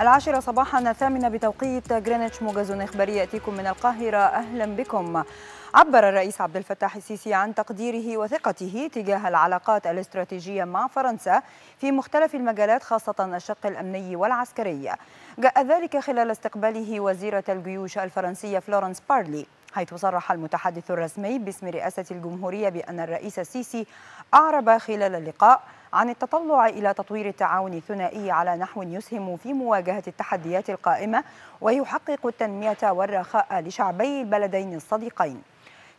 العاشرة صباحا الثامنة بتوقيت جرينتش موجز إخباري يأتيكم من القاهرة أهلا بكم عبر الرئيس عبد الفتاح السيسي عن تقديره وثقته تجاه العلاقات الاستراتيجية مع فرنسا في مختلف المجالات خاصة الشق الأمني والعسكري جاء ذلك خلال استقباله وزيرة الجيوش الفرنسية فلورنس بارلي حيث صرح المتحدث الرسمي باسم رئاسة الجمهورية بأن الرئيس السيسي أعرب خلال اللقاء عن التطلع إلى تطوير التعاون الثنائي على نحو يسهم في مواجهة التحديات القائمة ويحقق التنمية والرخاء لشعبي البلدين الصديقين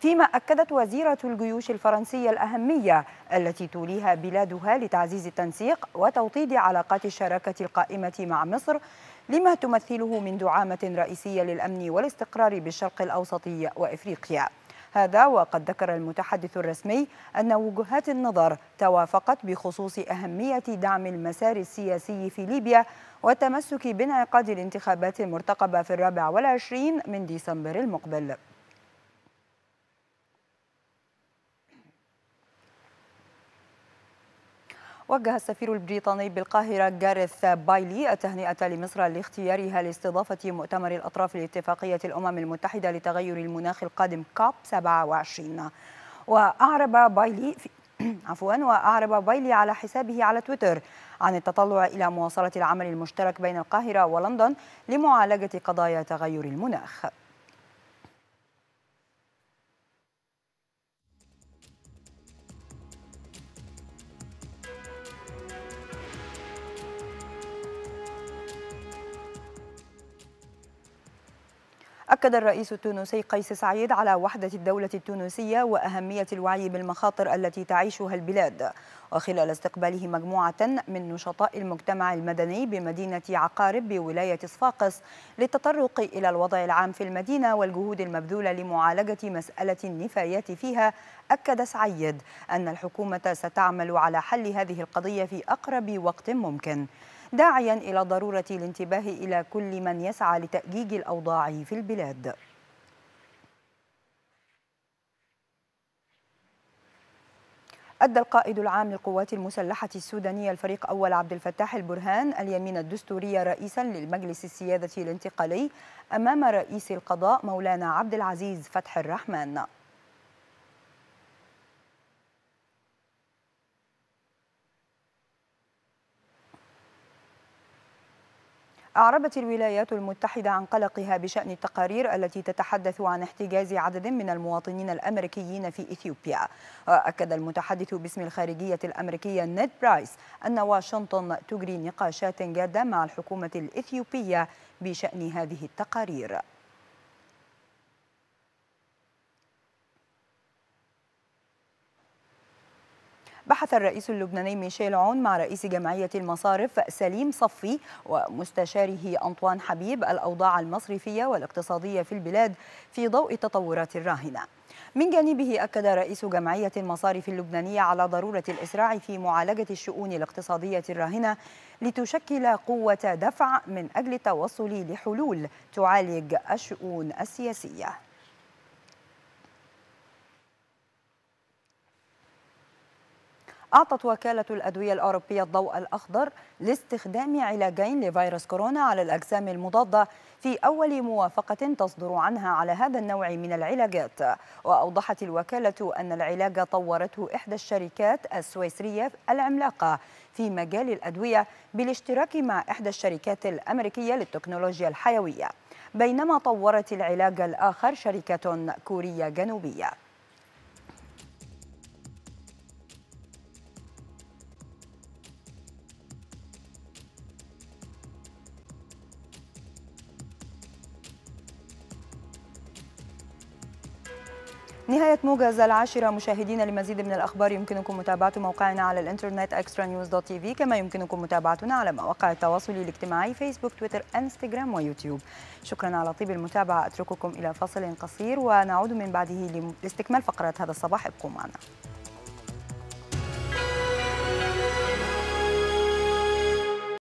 فيما أكدت وزيرة الجيوش الفرنسية الأهمية التي توليها بلادها لتعزيز التنسيق وتوطيد علاقات الشراكة القائمة مع مصر لما تمثله من دعامة رئيسية للأمن والاستقرار بالشرق الأوسط وإفريقيا هذا وقد ذكر المتحدث الرسمي أن وجهات النظر توافقت بخصوص أهمية دعم المسار السياسي في ليبيا والتمسك بانعقاد الانتخابات المرتقبة في الرابع والعشرين من ديسمبر المقبل وجه السفير البريطاني بالقاهرة جاريث بايلي التهنئة لمصر لاختيارها لاستضافة مؤتمر الأطراف لاتفاقية الأمم المتحدة لتغير المناخ القادم كاب 27 وأعرب بايلي في عفوا وأعرب بايلي على حسابه على تويتر عن التطلع إلى مواصلة العمل المشترك بين القاهرة ولندن لمعالجة قضايا تغير المناخ أكد الرئيس التونسي قيس سعيد على وحدة الدولة التونسية وأهمية الوعي بالمخاطر التي تعيشها البلاد وخلال استقباله مجموعة من نشطاء المجتمع المدني بمدينة عقارب بولاية صفاقس للتطرق إلى الوضع العام في المدينة والجهود المبذولة لمعالجة مسألة النفايات فيها أكد سعيد أن الحكومة ستعمل على حل هذه القضية في أقرب وقت ممكن داعيا إلى ضرورة الانتباه إلى كل من يسعى لتأجيج الأوضاع في البلاد أدى القائد العام للقوات المسلحة السودانية الفريق أول عبد الفتاح البرهان اليمين الدستورية رئيسا للمجلس السيادة الانتقالي أمام رئيس القضاء مولانا عبد العزيز فتح الرحمن أعربت الولايات المتحدة عن قلقها بشأن التقارير التي تتحدث عن احتجاز عدد من المواطنين الأمريكيين في إثيوبيا وأكد المتحدث باسم الخارجية الأمريكية نيد برايس أن واشنطن تجري نقاشات جادة مع الحكومة الإثيوبية بشأن هذه التقارير بحث الرئيس اللبناني ميشيل عون مع رئيس جمعية المصارف سليم صفي ومستشاره أنطوان حبيب الأوضاع المصرفية والاقتصادية في البلاد في ضوء التطورات الراهنة من جانبه أكد رئيس جمعية المصارف اللبنانية على ضرورة الإسراع في معالجة الشؤون الاقتصادية الراهنة لتشكل قوة دفع من أجل التوصل لحلول تعالج الشؤون السياسية أعطت وكالة الأدوية الأوروبية الضوء الأخضر لاستخدام علاجين لفيروس كورونا على الأجسام المضادة في أول موافقة تصدر عنها على هذا النوع من العلاجات وأوضحت الوكالة أن العلاج طورته إحدى الشركات السويسرية العملاقة في مجال الأدوية بالاشتراك مع إحدى الشركات الأمريكية للتكنولوجيا الحيوية بينما طورت العلاج الآخر شركة كورية جنوبية نهاية موجز العاشرة مشاهدين لمزيد من الأخبار يمكنكم متابعة موقعنا على الإنترنت أكسترا نيوز دوت تي في كما يمكنكم متابعتنا على مواقع التواصل الاجتماعي فيسبوك تويتر انستغرام ويوتيوب شكرا على طيب المتابعة أترككم إلى فصل قصير ونعود من بعده لاستكمال فقرات هذا الصباح ابقوا معنا